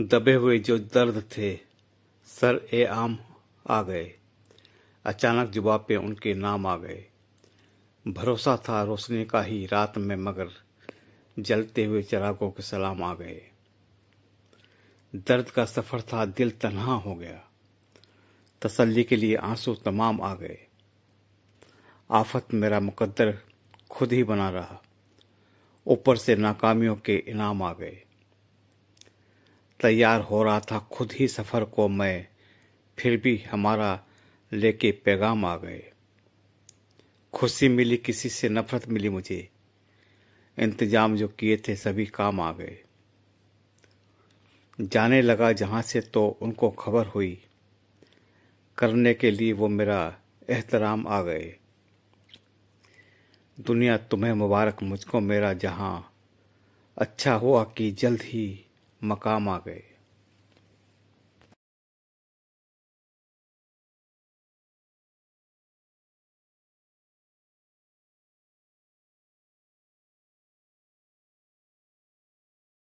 दबे हुए जो दर्द थे सर ए आम आ गए अचानक जुबा पे उनके नाम आ गए भरोसा था रोशनी का ही रात में मगर जलते हुए चिरागों के सलाम आ गए दर्द का सफ़र था दिल तन्हा हो गया तसल्ली के लिए आंसू तमाम आ गए आफत मेरा मुकद्दर खुद ही बना रहा ऊपर से नाकामियों के इनाम आ गए तैयार हो रहा था खुद ही सफ़र को मैं फिर भी हमारा लेके पैगाम आ गए खुशी मिली किसी से नफरत मिली मुझे इंतजाम जो किए थे सभी काम आ गए जाने लगा जहाँ से तो उनको खबर हुई करने के लिए वो मेरा एहतराम आ गए दुनिया तुम्हें मुबारक मुझको मेरा जहाँ अच्छा हुआ कि जल्द ही मकाम आ गए